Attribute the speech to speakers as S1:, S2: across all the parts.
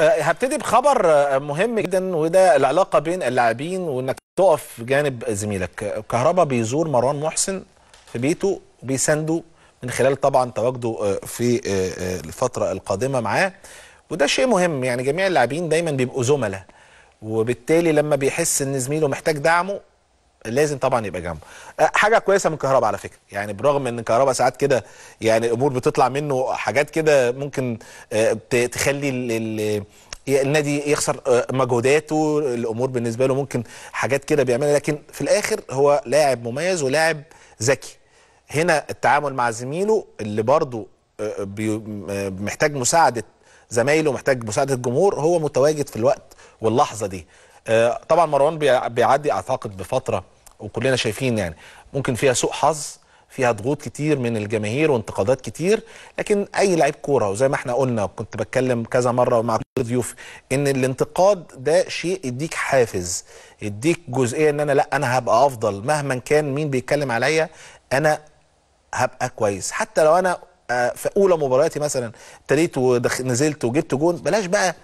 S1: آه، هبتدي بخبر آه، مهم جدا وده العلاقه بين اللاعبين وانك تقف جانب زميلك كهربا بيزور مروان محسن في بيته وبيسنده من خلال طبعا تواجده آه، في الفتره القادمه معاه وده شيء مهم يعني جميع اللاعبين دايما بيبقوا زملاء وبالتالي لما بيحس ان زميله محتاج دعمه لازم طبعا يبقى جنبه أه، حاجه كويسه من كهرباء على فكره يعني برغم ان كهرباء ساعات كده يعني الامور بتطلع منه حاجات كده ممكن أه، تخلي ال النادي يخسر أه، مجهوداته الامور بالنسبه له ممكن حاجات كده بيعملها لكن في الاخر هو لاعب مميز ولاعب ذكي هنا التعامل مع زميله اللي برضه محتاج مساعده زمايله محتاج مساعده الجمهور هو متواجد في الوقت واللحظه دي آه، طبعا مروان بيعدي اعتقد بفتره وكلنا شايفين يعني ممكن فيها سوء حظ فيها ضغوط كتير من الجماهير وانتقادات كتير لكن اي لعيب كوره وزي ما احنا قلنا كنت بتكلم كذا مره مع ضيوف ان الانتقاد ده شيء يديك حافز يديك جزئيه ان انا لا انا هبقى افضل مهما كان مين بيتكلم عليا انا هبقى كويس حتى لو انا آه، في اولى مبارياتي مثلا ابتديت ونزلت وجبت جون بلاش بقى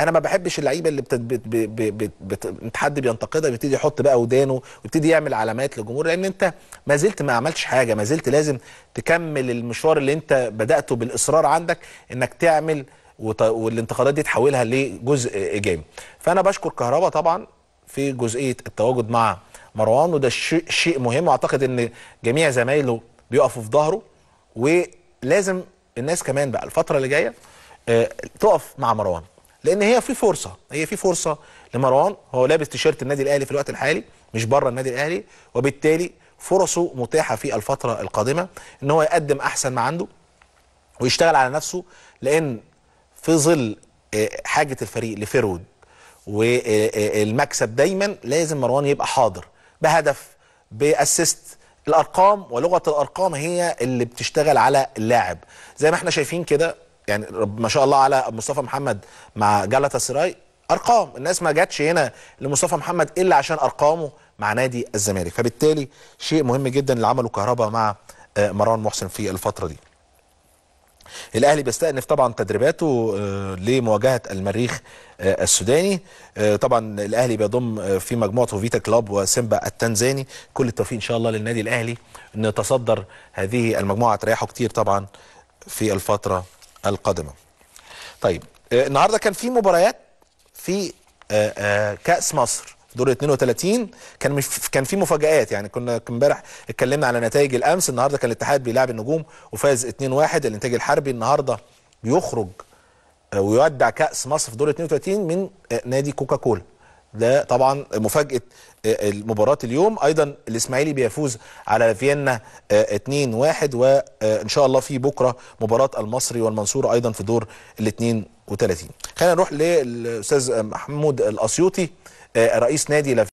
S1: انا ما بحبش اللعيبه اللي بتد... بت... بت... بت... بت... حد بينتقدها بيبتدي يحط بقى ودانه ويبتدي يعمل علامات للجمهور لان انت ما زلت ما عملتش حاجه ما زلت لازم تكمل المشوار اللي انت بداته بالاصرار عندك انك تعمل وط... والانتقادات دي تحولها لجزء ايجابي فانا بشكر كهربا طبعا في جزئيه التواجد مع مروان وده شيء شيء مهم واعتقد ان جميع زمايله بيقفوا في ظهره ولازم الناس كمان بقى الفتره اللي جايه آه، تقف مع مروان لان هي في فرصه هي في فرصه لمروان هو لابس تيشيرت النادي الاهلي في الوقت الحالي مش بره النادي الاهلي وبالتالي فرصه متاحه في الفتره القادمه ان هو يقدم احسن ما عنده ويشتغل على نفسه لان في ظل آه، حاجه الفريق لفيرود والمكسب آه، آه، دايما لازم مروان يبقى حاضر بهدف باسيست الارقام ولغه الارقام هي اللي بتشتغل على اللاعب زي ما احنا شايفين كده يعني ما شاء الله على مصطفى محمد مع جالاتا سراي ارقام الناس ما جاتش هنا لمصطفى محمد الا عشان ارقامه مع نادي الزمالك فبالتالي شيء مهم جدا اللي عمله كهربا مع آه، مروان محسن في الفتره دي الاهلي بيستأنف طبعا تدريباته آه، لمواجهه المريخ آه، السوداني طبعا الاهلي بيضم في مجموعته فيتا كلاب وسيمبا التنزاني كل التوفيق ان شاء الله للنادي الاهلي ان يتصدر هذه المجموعه تريحه كتير طبعا في الفتره القادمة طيب آه، النهاردة كان في مباريات في آه، آه، كأس مصر دور 32 كان مش كان في مفاجآت يعني كنا امبارح اتكلمنا على نتائج الامس النهارده كان الاتحاد بيلعب النجوم وفاز 2-1 الانتاج الحربي النهارده بيخرج ويودع كأس مصر في دور 32 من نادي كوكاكولا ده طبعا مفاجاه آه، مباراه اليوم ايضا الاسماعيلي بيفوز على فيينا 2-1 آه، وان آه، شاء الله في بكره مباراه المصري والمنصوره ايضا في دور ال 32 خلينا نروح للاستاذ محمود الاسيوطي رئيس نادي